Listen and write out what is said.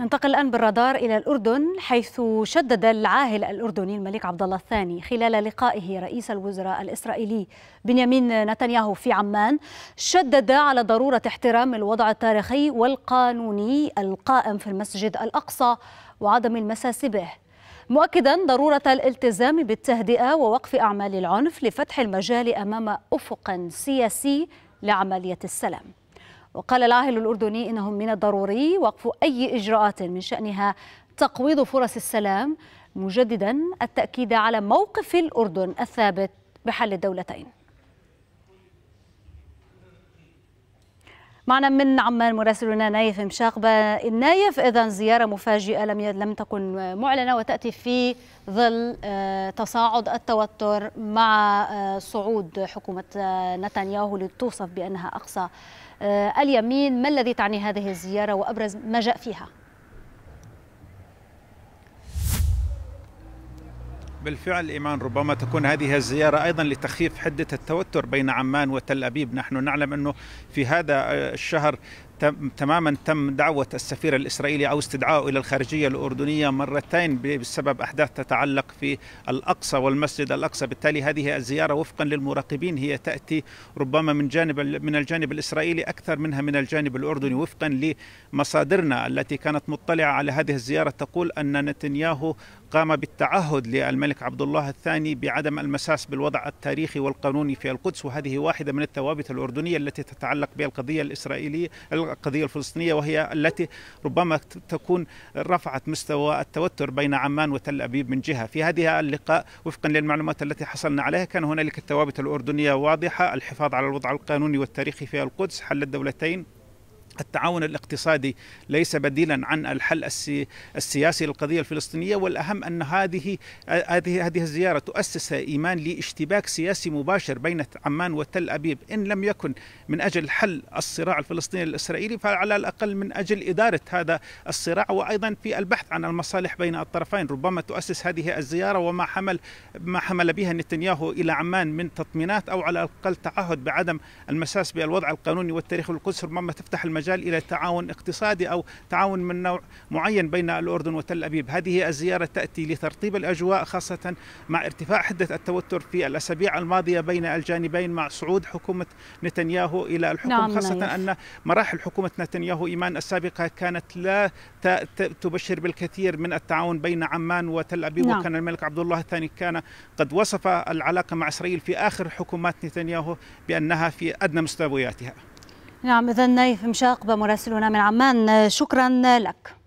ننتقل الآن بالرادار إلى الأردن حيث شدد العاهل الأردني الملك عبد الله الثاني خلال لقائه رئيس الوزراء الإسرائيلي بنيامين نتنياهو في عمان شدد على ضرورة احترام الوضع التاريخي والقانوني القائم في المسجد الأقصى وعدم المساس به مؤكدا ضرورة الالتزام بالتهدئة ووقف أعمال العنف لفتح المجال أمام أفق سياسي لعملية السلام وقال العاهل الأردني إنه من الضروري وقف أي إجراءات من شأنها تقويض فرص السلام مجددا التأكيد على موقف الأردن الثابت بحل الدولتين معنا من عمان مراسلنا نايف مشاقبة نايف إذا زيارة مفاجئة لم لم تكن معلنة وتأتي في ظل آه، تصاعد التوتر مع آه، صعود حكومة آه، نتنياهو لتوصف بأنها أقصى اليمين ما الذي تعني هذه الزيارة وأبرز ما جاء فيها؟ بالفعل إيمان ربما تكون هذه الزيارة أيضا لتخفيف حدة التوتر بين عمان وتل أبيب نحن نعلم أنه في هذا الشهر تم تماما تم دعوة السفير الإسرائيلي أو استدعائه إلى الخارجية الأردنية مرتين بسبب أحداث تتعلق في الأقصى والمسجد الأقصى بالتالي هذه الزيارة وفقا للمراقبين هي تأتي ربما من جانب من الجانب الإسرائيلي أكثر منها من الجانب الأردني وفقا لمصادرنا التي كانت مطلعة على هذه الزيارة تقول أن نتنياهو قام بالتعهد للملك عبد الله الثاني بعدم المساس بالوضع التاريخي والقانوني في القدس وهذه واحده من الثوابت الاردنيه التي تتعلق بالقضيه الاسرائيليه القضيه الفلسطينيه وهي التي ربما تكون رفعت مستوى التوتر بين عمان وتل ابيب من جهه في هذه اللقاء وفقا للمعلومات التي حصلنا عليها كان هنالك الثوابت الاردنيه واضحه الحفاظ على الوضع القانوني والتاريخي في القدس حل الدولتين التعاون الاقتصادي ليس بديلا عن الحل السياسي للقضية الفلسطينية والأهم أن هذه هذه هذه الزيارة تؤسس إيمان لاشتباك سياسي مباشر بين عمان وتل أبيب إن لم يكن من أجل حل الصراع الفلسطيني الإسرائيلي فعلى الأقل من أجل إدارة هذا الصراع وأيضا في البحث عن المصالح بين الطرفين ربما تؤسس هذه الزيارة وما حمل ما حمل بها نتنياهو إلى عمان من تطمينات أو على الأقل تعهد بعدم المساس بالوضع القانوني والتاريخ القدس ربما تفتح المجال المجال إلى تعاون اقتصادي أو تعاون من نوع معين بين الأردن وتل أبيب هذه الزيارة تأتي لترطيب الأجواء خاصة مع ارتفاع حدة التوتر في الأسابيع الماضية بين الجانبين مع صعود حكومة نتنياهو إلى الحكم نعم خاصة نعم. أن مراحل حكومة نتنياهو إيمان السابقة كانت لا تبشر بالكثير من التعاون بين عمان وتل أبيب نعم. وكان الملك عبد الله الثاني كان قد وصف العلاقة مع إسرائيل في آخر حكومات نتنياهو بأنها في أدنى مستوياتها نعم إذا نايف مشاقبة مراسلنا من عمان شكرا لك